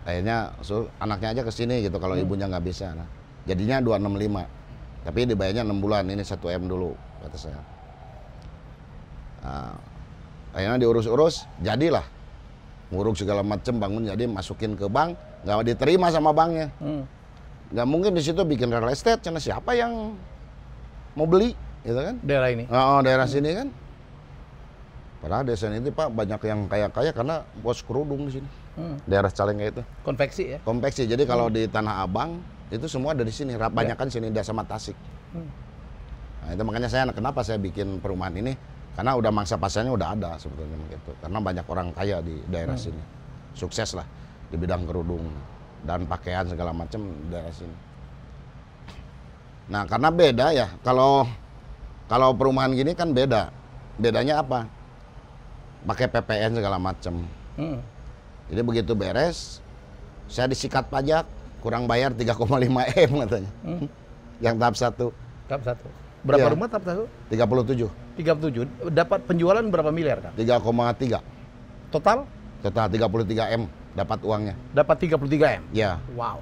Speaker 1: akhirnya so, anaknya aja ke sini gitu kalau hmm. ibunya nggak bisa nah jadinya 265 tapi dibayarnya 6 bulan ini 1 m dulu kata saya nah, akhirnya diurus-urus jadilah nguruk segala macam bangun jadi masukin ke bank nggak diterima sama banknya hmm. nggak mungkin di situ bikin real estate karena siapa yang mau beli gitu kan daerah ini oh, daerah hmm. sini kan padahal desa ini pak banyak yang kaya kaya karena bos kerudung di sini hmm. daerah Calengka itu konveksi ya konveksi jadi kalau hmm. di Tanah Abang itu semua dari sini iya. banyak kan ya. sini desa Matasik hmm. nah, itu makanya saya kenapa saya bikin perumahan ini karena udah mangsa pasarnya udah ada sebetulnya begitu karena banyak orang kaya di daerah hmm. sini sukses lah di bidang kerudung dan pakaian segala macam daerah sini. Nah karena beda ya kalau kalau perumahan gini kan beda. Bedanya apa? Pakai PPN segala macam. Hmm. Jadi begitu beres, saya disikat pajak, kurang bayar 3,5 m katanya. Hmm. Yang tahap satu. Tahap satu. Berapa ya. rumah tahap satu? 37.
Speaker 2: 37. Dapat penjualan berapa miliar? Kan?
Speaker 1: 3,3. Total? Total 33 m. Dapat uangnya. Dapat 33 M? Ya.
Speaker 2: Wow.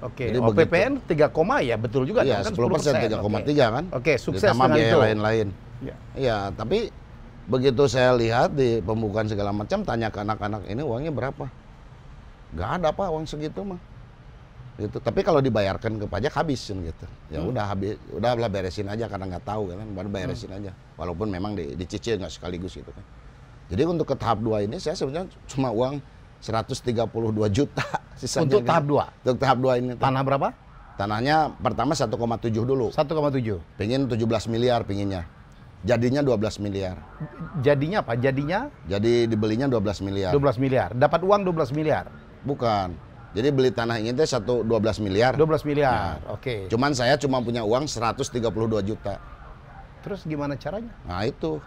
Speaker 2: Oke,
Speaker 1: okay. pn OPPN 3 koma ya betul juga ya kan? 10 persen, 3,3 okay. kan? Oke, okay, sukses Ditambah dengan biaya lain-lain. Iya, ya, tapi begitu saya lihat di pembukaan segala macam, tanya ke anak-anak ini uangnya berapa? Gak ada apa uang segitu mah. Gitu. Tapi kalau dibayarkan ke pajak habisin gitu. Ya hmm. udah habis, udah lah beresin aja karena nggak tahu ya kan, baru beresin hmm. aja. Walaupun memang di, dicicil nggak sekaligus gitu kan. Jadi untuk ke tahap dua ini saya sebenarnya cuma uang 132 juta [laughs] sisanya untuk kan. tahap 2. Untuk tahap 2 ini. tuh. Tanah berapa? Tanahnya pertama 1,7 dulu. 1,7. Pengin 17 miliar pinginnya. Jadinya 12 miliar.
Speaker 2: Jadinya apa? Jadinya?
Speaker 1: Jadi dibelinya 12 miliar. 12 miliar. Dapat uang 12 miliar. Bukan. Jadi beli tanah ini teh 1 12 miliar. 12 miliar. Nah, Oke. Okay. Cuman saya cuma punya uang 132 juta. Terus
Speaker 2: gimana caranya?
Speaker 1: Nah, itu.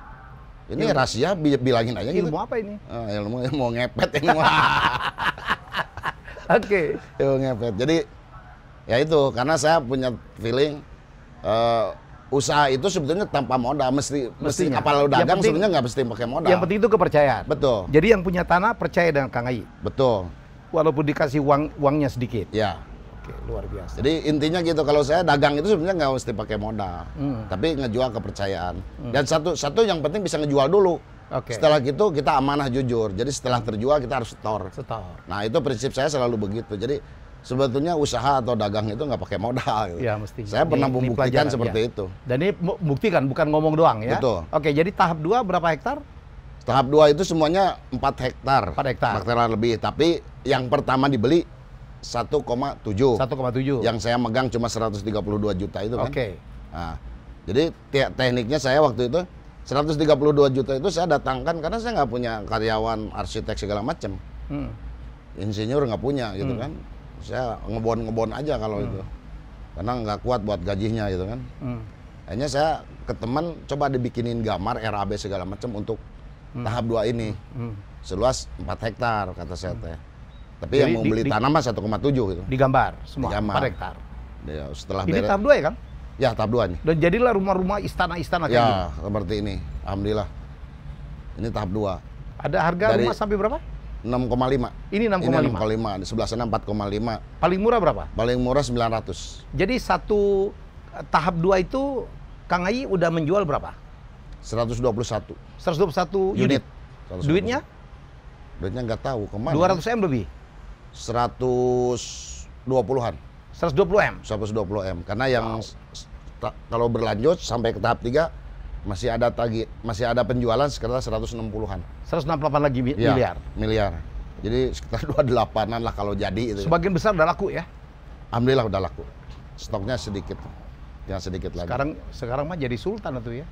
Speaker 1: Ini ilmu. rahasia bilangin aja gitu. ilmu gitu. apa ini? Oh, ilmu ilmu [laughs] ngepet ilmu. [laughs] Oke. okay. Ilmu ngepet. Jadi ya itu karena saya punya feeling uh, usaha itu sebetulnya tanpa modal mesti mesti apal dagang penting, sebenarnya nggak mesti pakai modal. Yang penting
Speaker 2: itu kepercayaan. Betul. Jadi yang punya tanah percaya dengan Kang Ayi. Betul. Walaupun dikasih uang uangnya sedikit.
Speaker 1: Ya Oke, luar biasa. Jadi intinya gitu kalau saya dagang itu sebenarnya nggak mesti pakai modal, hmm. tapi ngejual kepercayaan. Hmm. Dan satu satu yang penting bisa ngejual dulu. Okay. Setelah itu kita amanah jujur. Jadi setelah terjual kita harus setor. Setor. Nah itu prinsip saya selalu begitu. Jadi sebetulnya usaha atau dagang itu nggak pakai modal. Gitu. Ya mesti. Saya pernah membuktikan seperti ya. itu. Dan ini buktikan bukan ngomong doang ya. Betul. Oke jadi tahap dua berapa hektar? Tahap dua itu semuanya 4 hektar. 4 hektar. lebih. Tapi yang pertama dibeli 1,7. 1,7. Yang saya megang cuma 132 juta itu kan. Oke. Okay. Nah, jadi te tekniknya saya waktu itu 132 juta itu saya datangkan karena saya nggak punya karyawan arsitek segala macam. Hmm. Insinyur nggak punya gitu hmm. kan. Saya ngebon-ngebon aja kalau hmm. itu. Karena nggak kuat buat gajinya gitu kan. Hmm. Akhirnya saya ke teman coba dibikinin gambar RAB segala macam untuk hmm. tahap dua ini. Hmm. Seluas 4 hektar kata saya hmm. teh tapi Jadi yang mau di, beli di, tanah mah 1,7 gitu. Digambar semua, gambar. 4 hektar. Ya, setelah Ini tahap 2 ya, kan? Ya, tahap 2 nih.
Speaker 2: Dan jadilah rumah-rumah istana-istana kayak Ya, gitu.
Speaker 1: seperti ini. Alhamdulillah. Ini tahap 2. Ada harga Dari rumah sampai berapa? 6,5. Ini 6,5. Ini 6,5. Di sebelah sana 4,5. Paling murah berapa? Paling murah 900. Jadi satu eh, tahap 2 itu
Speaker 2: Kang Ayi udah menjual berapa? 121. 121 unit. unit. Duitnya?
Speaker 1: Duitnya nggak tahu kemana. 200 m lebih. 120-an. 120 M. 120 M karena yang wow. kalau berlanjut sampai ke tahap 3 masih ada tagi masih ada penjualan sekitar 160-an. 168 lagi mi ya, miliar. Miliar. Jadi sekitar 28-an [laughs] lah kalau jadi itu. Sebagian besar udah laku ya. Alhamdulillah udah laku. Stoknya sedikit. Yang sedikit sekarang,
Speaker 2: lagi. Sekarang sekarang mah jadi sultan itu ya.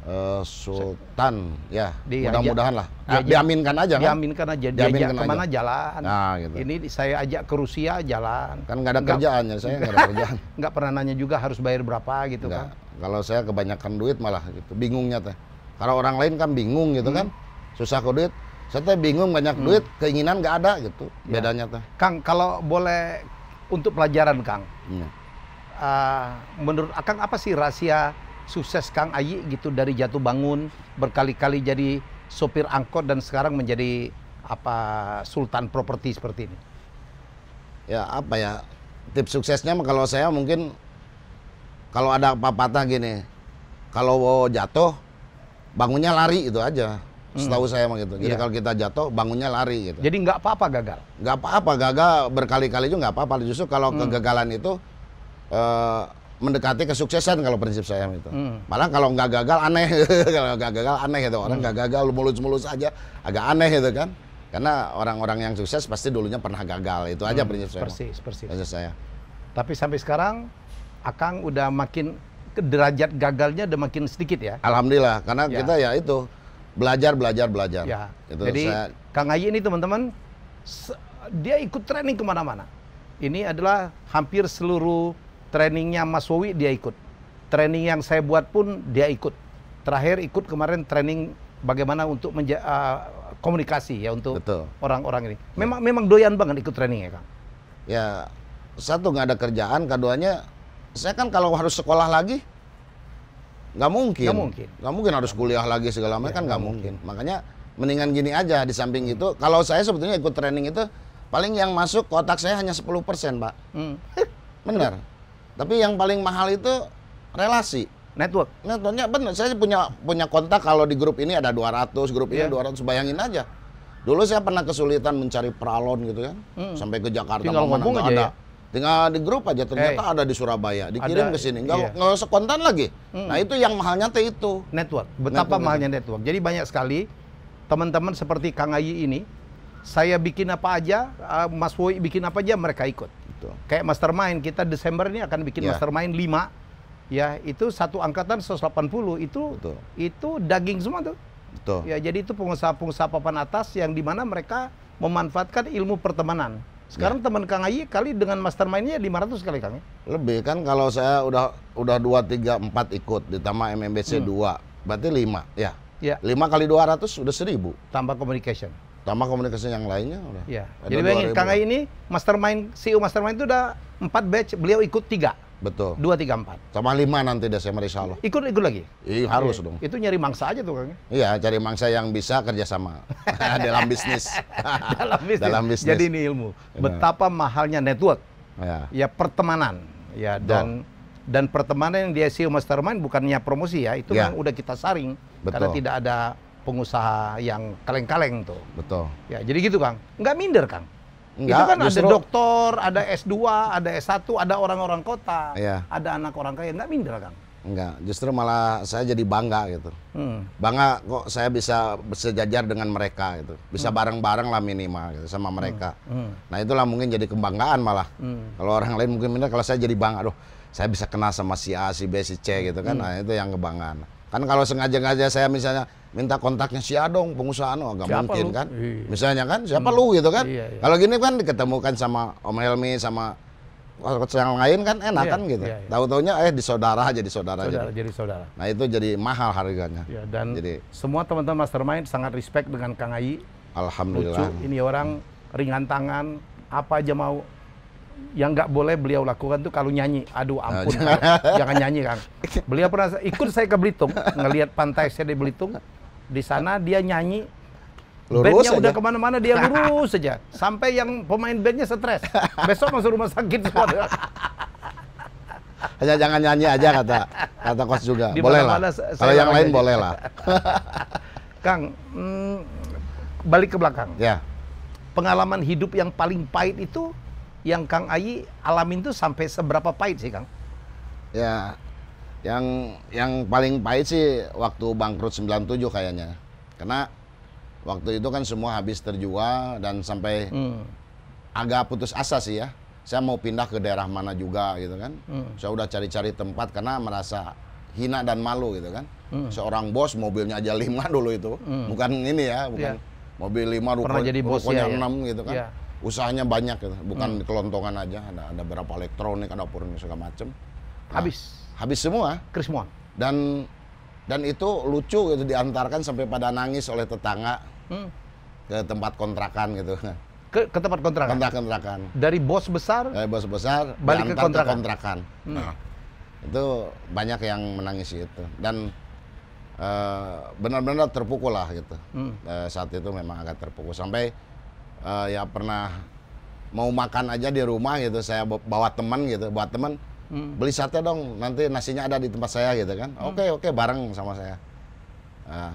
Speaker 1: Eh, sultan ya mudah-mudahan lah ya, diaminkan aja kan? diaminkan aja diajak diaminkan kemana aja.
Speaker 2: jalan nah, gitu. ini saya ajak ke Rusia jalan kan nggak ada kerjaannya, kerjaan ya saya nggak ada [laughs]
Speaker 1: kerjaan nggak pernah nanya juga harus bayar berapa gitu enggak. kan kalau saya kebanyakan duit malah gitu bingungnya teh kalau orang lain kan bingung gitu hmm. kan susah ke duit saya teh bingung banyak hmm. duit keinginan nggak ada gitu ya. bedanya teh Kang kalau
Speaker 2: boleh untuk pelajaran Kang ya. uh, menurut Akang apa sih rahasia sukses Kang Ayi gitu dari jatuh bangun berkali-kali jadi sopir angkot dan sekarang menjadi apa sultan properti seperti ini?
Speaker 1: Ya apa ya tips suksesnya kalau saya mungkin kalau ada apa pepatah gini kalau jatuh bangunnya lari itu aja hmm. setahu hmm. saya emang gitu. Jadi yeah. kalau kita jatuh bangunnya lari gitu. Jadi nggak apa-apa gagal. Nggak apa-apa gagal berkali-kali juga nggak apa-apa. Justru kalau hmm. kegagalan itu uh, mendekati kesuksesan kalau prinsip saya itu. Hmm. Malah kalau nggak gagal aneh, [laughs] kalau nggak gagal aneh itu orang nggak hmm. gagal mulus-mulus aja agak aneh itu kan. Karena orang-orang yang sukses pasti dulunya pernah gagal itu aja hmm, prinsip saya. Persis, persis. Prinsip saya.
Speaker 2: Tapi sampai sekarang Akang udah makin derajat gagalnya udah makin sedikit ya.
Speaker 1: Alhamdulillah karena ya. kita ya itu belajar belajar belajar. Ya. Itu Jadi saya...
Speaker 2: Kang Ayi ini teman-teman dia ikut training kemana-mana. Ini adalah hampir seluruh trainingnya Mas Wowi dia ikut. Training yang saya buat pun dia ikut. Terakhir ikut kemarin training bagaimana untuk menja uh, komunikasi ya untuk orang-orang ini. Ya. Memang ya. memang doyan banget ikut training ya, Kang.
Speaker 1: Ya, satu nggak ada kerjaan, keduanya saya kan kalau harus sekolah lagi nggak mungkin. Nggak mungkin. Nggak mungkin harus kuliah lagi segala macam ya, kan nggak mungkin. mungkin. Makanya mendingan gini aja di samping hmm. itu. Kalau saya sebetulnya ikut training itu paling yang masuk kotak saya hanya 10% Pak. Hmm. Benar. Tapi yang paling mahal itu relasi. Network. Networknya benar. Saya punya punya kontak kalau di grup ini ada 200, grup ini yeah. 200. Bayangin aja. Dulu saya pernah kesulitan mencari pralon gitu kan. Hmm. Sampai ke Jakarta Tinggal mana -mana. ada. Ya? Tinggal di grup aja ternyata hey. ada di Surabaya, dikirim ke sini. Nggak, iya. usah kontan lagi. Hmm. Nah, itu yang mahalnya itu. Network. Betapa network. mahalnya network. Jadi banyak sekali
Speaker 2: teman-teman seperti Kang Ayi ini, saya bikin apa aja, eh, Mas Woi bikin apa aja mereka ikut. Gitu. Kayak mastermind kita Desember ini akan bikin yeah. mastermind 5 ya itu satu angkatan 180 itu Betul. itu daging semua tuh. Betul. Ya jadi itu pengusaha-pengusaha papan atas yang dimana mereka memanfaatkan ilmu pertemanan. Sekarang ya. teman Kang Ayi kali dengan mastermindnya 500 kali kami.
Speaker 1: Lebih kan kalau saya udah udah 2 3 4 ikut ditambah MMBC hmm. 2, berarti 5 ya. Ya. 5 kali 200 udah 1000. Tambah communication. Sama komunikasi yang lainnya udah. Ya. Ada Jadi bayangin, Kang
Speaker 2: ini mastermind, CEO
Speaker 1: mastermind itu udah empat batch, beliau ikut tiga, Betul. Dua, tiga, empat. Sama lima nanti Desember insya Allah. Ikut, ikut lagi? Iya harus Oke. dong. Itu nyari mangsa aja tuh Kang. Iya, cari mangsa yang bisa kerjasama
Speaker 2: [laughs] [laughs] dalam bisnis.
Speaker 1: [laughs] dalam bisnis. dalam bisnis. Jadi ini ilmu. Ya. Betapa mahalnya network. Ya,
Speaker 2: ya pertemanan. Ya, Betul. dan dan pertemanan yang di SEO Mastermind bukannya promosi ya, itu yang iya. udah kita saring Betul. karena tidak ada pengusaha yang kaleng-kaleng tuh. Betul. Ya, jadi gitu, Kang. Nggak minder, Kang.
Speaker 1: Enggak, itu kan justru... ada
Speaker 2: doktor, ada S2, ada S1, ada orang-orang kota, iya. ada anak orang kaya, nggak minder, Kang.
Speaker 1: Enggak, justru malah saya jadi bangga gitu. Hmm. Bangga kok saya bisa sejajar dengan mereka gitu. Bisa hmm. bareng-bareng hmm. lah minimal gitu sama hmm. mereka. Hmm. Hmm. Nah, itulah mungkin jadi kebanggaan malah. Hmm. Kalau orang lain mungkin minder, kalau saya jadi bangga, aduh, saya bisa kenal sama si A, si B, si C gitu kan. Hmm. Nah, itu yang kebanggaan. Kan kalau sengaja-sengaja saya misalnya minta kontaknya si Adong pengusaha no anu, agak mungkin lu? kan iya. misalnya kan siapa hmm. lu gitu kan iya, iya. kalau gini kan diketemukan sama Om Helmi sama orang yang lain kan enak iya, kan gitu iya, iya. tahu taunya eh di saudara aja di saudara, saudara jadi. jadi saudara nah itu jadi mahal harganya iya, dan jadi semua teman-teman mastermind sangat respect dengan Kang Ayi alhamdulillah lucu ini
Speaker 2: orang ringan tangan apa aja mau yang nggak boleh beliau lakukan tuh kalau nyanyi. Aduh nah, ampun, [laughs] jangan nyanyi kan Beliau pernah ikut saya ke Belitung, ngelihat pantai saya di Belitung. Di sana dia nyanyi lurus udah kemana-mana dia [laughs] lurus saja sampai yang pemain bandnya stres besok masuk rumah sakit semua [laughs]
Speaker 1: hanya jangan nyanyi aja kata kata kos juga Di boleh lah kalau yang lain boleh lah
Speaker 2: [laughs] Kang hmm, balik ke belakang ya pengalaman hidup yang paling pahit itu yang Kang Ayi alamin tuh sampai seberapa pahit sih Kang
Speaker 1: ya yang yang paling pahit sih waktu bangkrut 97 kayaknya. Karena waktu itu kan semua habis terjual dan sampai hmm. agak putus asa sih ya. Saya mau pindah ke daerah mana juga gitu kan. Hmm. Saya udah cari-cari tempat karena merasa hina dan malu gitu kan. Hmm. Seorang bos mobilnya aja lima [laughs] dulu itu. Hmm. Bukan ini ya, iya. bukan yeah. mobil lima ruko, Pernah jadi bos ya, enam ya. gitu kan. Yeah. Usahanya banyak gitu, bukan hmm. kelontongan aja. Ada, ada berapa elektronik, ada purni segala macem. Nah, habis habis semua Chris semua dan dan itu lucu itu diantarkan sampai pada nangis oleh tetangga hmm. ke tempat kontrakan gitu ke, ke tempat kontrakan kontrakan dari bos besar dari bos besar balik ke kontrakan, ke kontrakan. Hmm. Nah, itu banyak yang menangis itu dan benar eh, benar-benar terpukul lah gitu hmm. uh, saat itu memang agak terpukul sampai uh, ya pernah mau makan aja di rumah gitu saya bawa teman gitu bawa teman hmm. beli sate dong nanti nasinya ada di tempat saya gitu kan oke hmm. oke okay, bareng sama saya nah,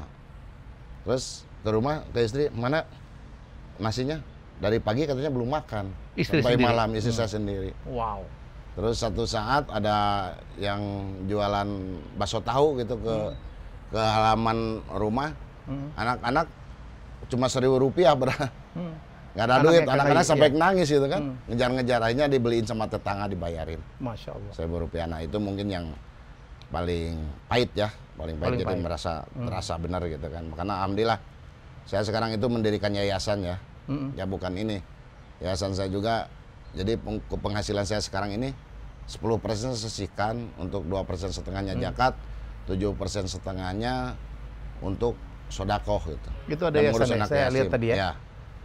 Speaker 1: terus ke rumah ke istri mana nasinya dari pagi katanya belum makan istri sampai sendiri. malam istri hmm. saya sendiri wow terus satu saat ada yang jualan bakso tahu gitu ke hmm. ke halaman rumah hmm. anak-anak hmm. cuma seribu rupiah berarti hmm nggak ada duit anak-anak sampai iya. nangis gitu kan hmm. ngejar-ngejar akhirnya dibeliin sama tetangga dibayarin masya allah seribu rupiah nah itu mungkin yang paling pahit ya paling pahit jadi pahit. merasa hmm. terasa benar gitu kan karena alhamdulillah saya sekarang itu mendirikan yayasan ya hmm. ya bukan ini yayasan saya juga jadi penghasilan saya sekarang ini 10% sisihkan untuk dua persen setengahnya hmm. tujuh 7% setengahnya untuk sodakoh gitu itu ada yang yayasan ya? saya, saya lihat tadi ya, ya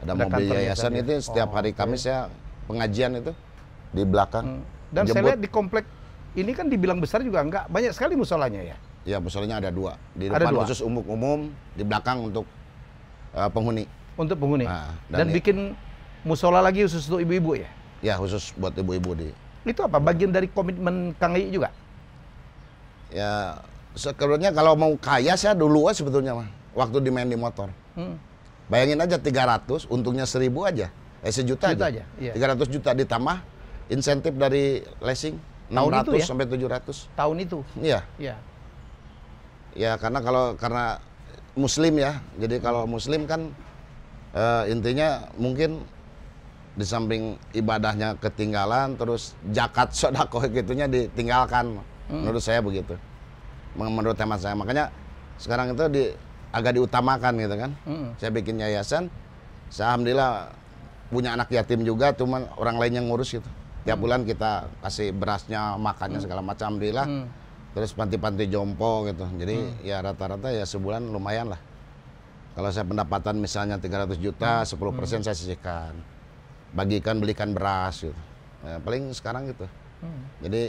Speaker 1: ada, ada mobil yayasan itu ya. setiap oh, hari Kamis okay. ya pengajian itu di belakang. Hmm. Dan Jemput. saya lihat di
Speaker 2: komplek ini kan dibilang besar juga enggak banyak sekali musolanya
Speaker 1: ya. Ya musolanya ada dua di depan dua. khusus umum umum di belakang untuk uh, penghuni. Untuk penghuni. Nah, dan dan ya. bikin musola lagi khusus untuk ibu-ibu ya. Ya khusus buat ibu-ibu di. Itu apa bagian dari komitmen Kang I juga? Ya sebetulnya kalau mau kaya saya dulu sebetulnya mah waktu dimain di motor. Hmm Bayangin aja 300, untungnya 1000 aja. Eh sejuta juta aja. aja. Iya. juta ditambah insentif dari leasing Tahun 600 itu ya? sampai
Speaker 2: 700. Tahun itu. Iya. Iya.
Speaker 1: Ya karena kalau karena muslim ya. Jadi kalau muslim kan uh, intinya mungkin di samping ibadahnya ketinggalan terus zakat [laughs] sedekah gitunya ditinggalkan. Hmm. Menurut saya begitu. Menurut hemat saya. Makanya sekarang itu di agak diutamakan gitu kan. Mm. Saya bikin yayasan. Saya alhamdulillah punya anak yatim juga, cuman orang lain yang ngurus gitu. Tiap mm. bulan kita kasih berasnya, makannya mm. segala macam alhamdulillah. Mm. Terus panti-panti jompo gitu. Jadi mm. ya rata-rata ya sebulan lumayan lah. Kalau saya pendapatan misalnya 300 juta, mm. 10% mm. saya sisihkan. Bagikan belikan beras gitu. Ya, paling sekarang gitu. Mm. Jadi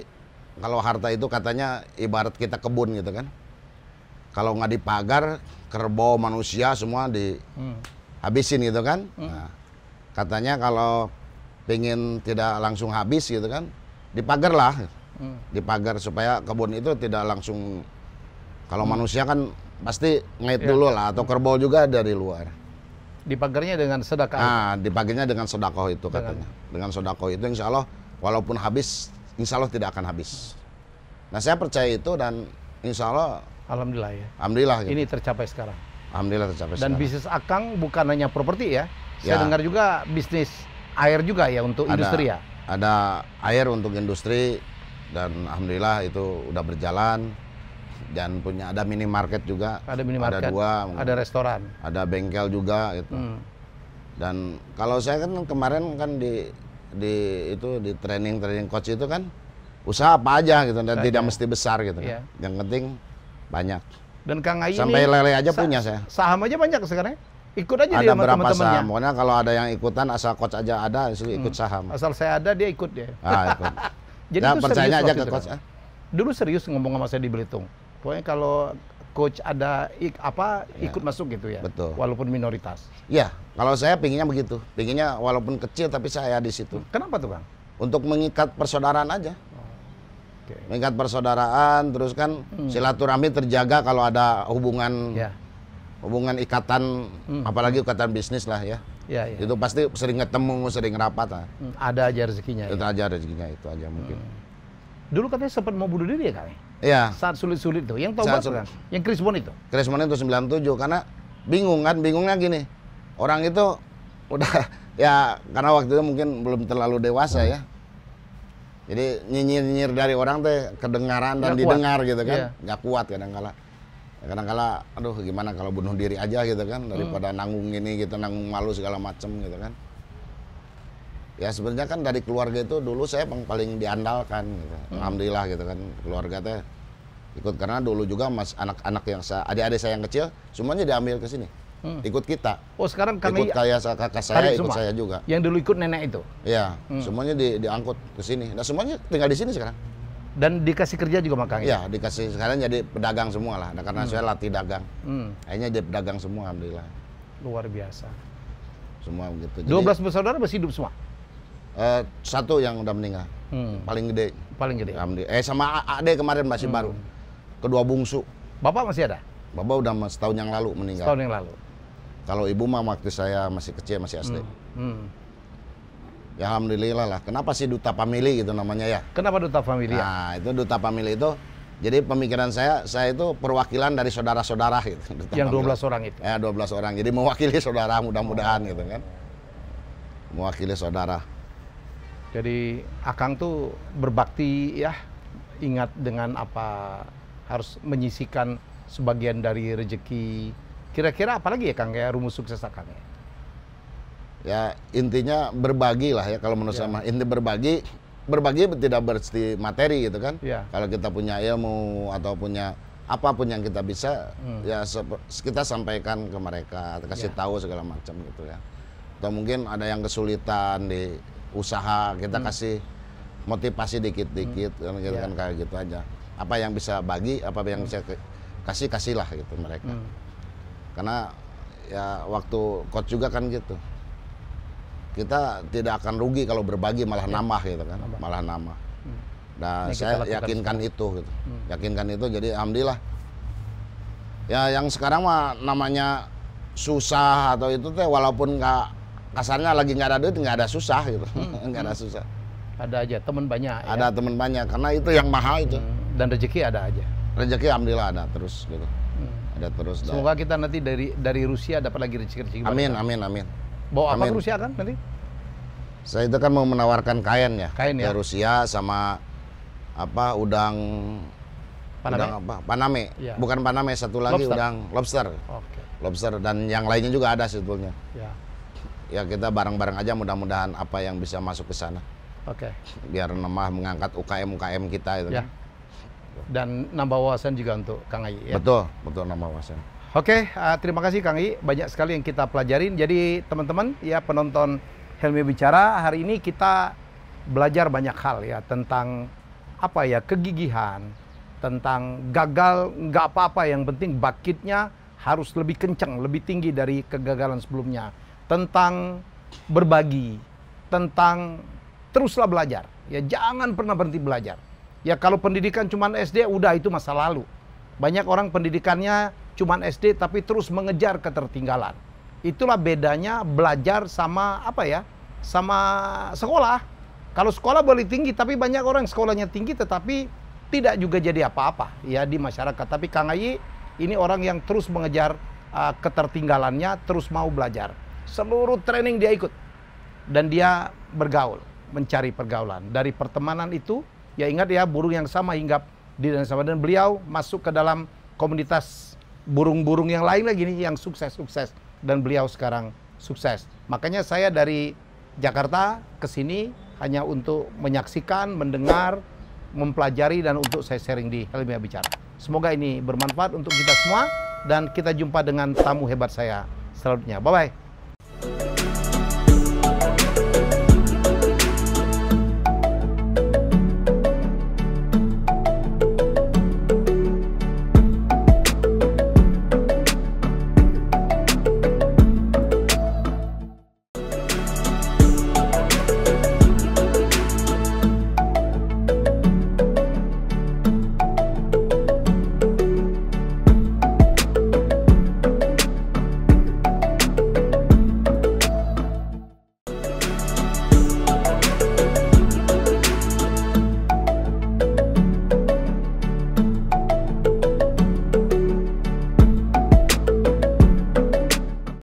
Speaker 1: kalau harta itu katanya ibarat kita kebun gitu kan kalau nggak dipagar kerbau manusia semua dihabisin hmm. gitu kan hmm. nah, katanya kalau pengen tidak langsung habis gitu kan dipagar lah hmm. dipagar supaya kebun itu tidak langsung kalau hmm. manusia kan pasti ngait ya. dulu iya. lah atau kerbau juga dari luar dipagarnya dengan sedekah nah dipagarnya dengan sedekah itu dengan. katanya dengan sedekah itu insya Allah walaupun habis insya Allah tidak akan habis nah saya percaya itu dan insya Allah Alhamdulillah ya. Alhamdulillah. Gitu. Ini tercapai sekarang. Alhamdulillah tercapai Dan sekarang. Dan bisnis
Speaker 2: Akang bukan hanya properti ya. Saya ya. dengar juga bisnis air juga ya untuk ada, industri ya.
Speaker 1: Ada air untuk industri dan alhamdulillah itu udah berjalan dan punya ada minimarket juga. Ada minimarket. Ada dua. Ada restoran. Ada bengkel juga gitu. Hmm. Dan kalau saya kan kemarin kan di di itu di training training coach itu kan usaha apa aja gitu dan Raja. tidak mesti besar gitu. Kan. Iya. Yang penting banyak.
Speaker 2: Dan Kang Ayi Sampai ini, lele aja punya saya. Saham aja banyak sekarang. Ikut aja ada dia sama berapa saham.
Speaker 1: Pokoknya kalau ada yang ikutan asal coach aja ada ikut hmm. saham.
Speaker 2: Asal saya ada dia ikut ya Ah,
Speaker 1: ikut. [laughs] Jadi nah, percaya aja ke coach. Kan?
Speaker 2: Dulu serius ngomong sama saya di Belitung. Pokoknya kalau coach ada ik, apa ya. ikut masuk gitu ya. Betul. Walaupun minoritas.
Speaker 1: ya kalau saya pinginnya begitu. Pinginnya walaupun kecil tapi saya di situ. Kenapa tuh, kang Untuk mengikat persaudaraan aja okay. meningkat persaudaraan terus kan hmm. silaturahmi terjaga kalau ada hubungan yeah. hubungan ikatan hmm. apalagi ikatan bisnis lah ya Ya, ya. Itu pasti sering ketemu, sering rapat. Lah. Hmm, ada aja rezekinya. Itu ya? aja rezekinya itu aja mungkin. Hmm. Dulu katanya sempat mau bunuh diri ya kali Iya. Saat sulit-sulit tuh. Yang tobat kan? Yang Chris Bond itu. Chris Bond itu 97 karena bingung kan, bingungnya gini. Orang itu udah [laughs] ya karena waktu itu mungkin belum terlalu dewasa hmm. ya. Jadi nyinyir-nyinyir dari orang teh kedengaran dan gak didengar kuat. gitu kan. yeah. Nggak kuat kadang-kala. Kadang-kala aduh gimana kalau bunuh diri aja gitu kan hmm. daripada hmm. nanggung ini gitu, nanggung malu segala macem gitu kan. Ya sebenarnya kan dari keluarga itu dulu saya paling, paling diandalkan gitu. Hmm. Alhamdulillah gitu kan keluarga teh ikut karena dulu juga mas anak-anak yang saya adik-adik saya yang kecil semuanya diambil ke sini hmm. ikut kita. Oh sekarang kami ikut kayak kakak saya, ikut semua. saya juga.
Speaker 2: Yang dulu ikut nenek itu.
Speaker 1: Ya hmm. semuanya di, diangkut ke sini. Nah semuanya tinggal di sini sekarang. Dan dikasih kerja juga makanya. Ya iya, dikasih sekarang jadi pedagang semua lah. Nah, karena hmm. saya latih dagang, hmm. akhirnya jadi pedagang semua alhamdulillah. Luar biasa. Semua begitu. Dua belas bersaudara masih hidup semua. Eh, satu yang udah meninggal, hmm. paling gede. Paling gede. Alhamdulillah. Eh sama Ade kemarin masih hmm. baru, kedua bungsu. Bapak masih ada? Bapak udah setahun yang lalu meninggal. Setahun yang lalu. Kalau ibu mah waktu saya masih kecil masih SD. Hmm. Hmm. Ya alhamdulillah lah. Kenapa sih duta pamili gitu namanya ya? Kenapa duta famili? Ya? Nah, itu duta pamili itu jadi pemikiran saya, saya itu perwakilan dari saudara-saudara gitu. Duta Yang belas 12 orang itu? Ya, dua belas orang. Jadi mewakili saudara mudah-mudahan oh. gitu kan. Mewakili saudara.
Speaker 2: Jadi Akang tuh berbakti ya, ingat dengan apa harus menyisikan sebagian dari rezeki Kira-kira apalagi ya Kang kayak rumus sukses Kang ya?
Speaker 1: ya? intinya berbagi lah ya kalau menurut ya. saya mah inti berbagi berbagi tidak berarti materi gitu kan. Ya. Kalau kita punya ilmu atau punya apapun yang kita bisa hmm. ya kita sampaikan ke mereka, kasih ya. tahu segala macam gitu ya. Atau mungkin ada yang kesulitan di usaha, kita hmm. kasih motivasi dikit-dikit hmm. kan gitu ya. kan kayak gitu aja. Apa yang bisa bagi, apa yang hmm. bisa kasih kasihlah gitu mereka. Hmm karena ya waktu coach juga kan gitu kita tidak akan rugi kalau berbagi malah ya. nambah gitu kan nambah. malah nambah hmm. nah Ini saya yakinkan semua. itu gitu hmm. yakinkan itu jadi alhamdulillah ya yang sekarang mah namanya susah atau itu teh walaupun nggak kasarnya lagi nggak ada duit nggak ada susah gitu hmm. [laughs] nggak hmm. ada susah ada aja temen banyak ya. ada ya? teman banyak karena itu yang mahal itu hmm. dan rezeki ada aja rezeki alhamdulillah ada terus gitu Lihat terus semoga
Speaker 2: kita nanti dari dari Rusia dapat lagi rezeki-rezeki amin amin
Speaker 1: amin bawa apa ke Rusia kan nanti saya itu kan mau menawarkan kain ya kain ya Rusia sama apa udang Paname? udang apa Paname ya. bukan Paname satu lagi lobster. udang lobster okay. lobster dan yang lainnya juga ada sebetulnya ya, ya kita bareng-bareng aja mudah-mudahan apa yang bisa masuk ke sana Oke. Okay. Biar nemah mengangkat UKM UKM kita itu. Ya. Kan?
Speaker 2: dan nambah wawasan juga untuk Kang Ai.
Speaker 1: Ya? Betul, betul nambah wawasan.
Speaker 2: Oke, okay, uh, eh, terima kasih Kang I. Banyak sekali yang kita pelajarin. Jadi teman-teman ya penonton Helmi bicara hari ini kita belajar banyak hal ya tentang apa ya kegigihan, tentang gagal nggak apa-apa yang penting bakitnya harus lebih kencang, lebih tinggi dari kegagalan sebelumnya. Tentang berbagi, tentang teruslah belajar. Ya jangan pernah berhenti belajar. Ya kalau pendidikan cuma SD, udah itu masa lalu. Banyak orang pendidikannya cuma SD tapi terus mengejar ketertinggalan. Itulah bedanya belajar sama apa ya? Sama sekolah. Kalau sekolah boleh tinggi, tapi banyak orang sekolahnya tinggi tetapi tidak juga jadi apa-apa ya di masyarakat. Tapi Kang Ayi ini orang yang terus mengejar uh, ketertinggalannya, terus mau belajar. Seluruh training dia ikut dan dia bergaul, mencari pergaulan. Dari pertemanan itu Ya ingat ya burung yang sama hinggap di dan sama dan beliau masuk ke dalam komunitas burung-burung yang lain lagi nih yang sukses-sukses dan beliau sekarang sukses. Makanya saya dari Jakarta ke sini hanya untuk menyaksikan, mendengar, mempelajari dan untuk saya sharing di Helmia Bicara. Semoga ini bermanfaat untuk kita semua dan kita jumpa dengan tamu hebat saya selanjutnya. Bye bye.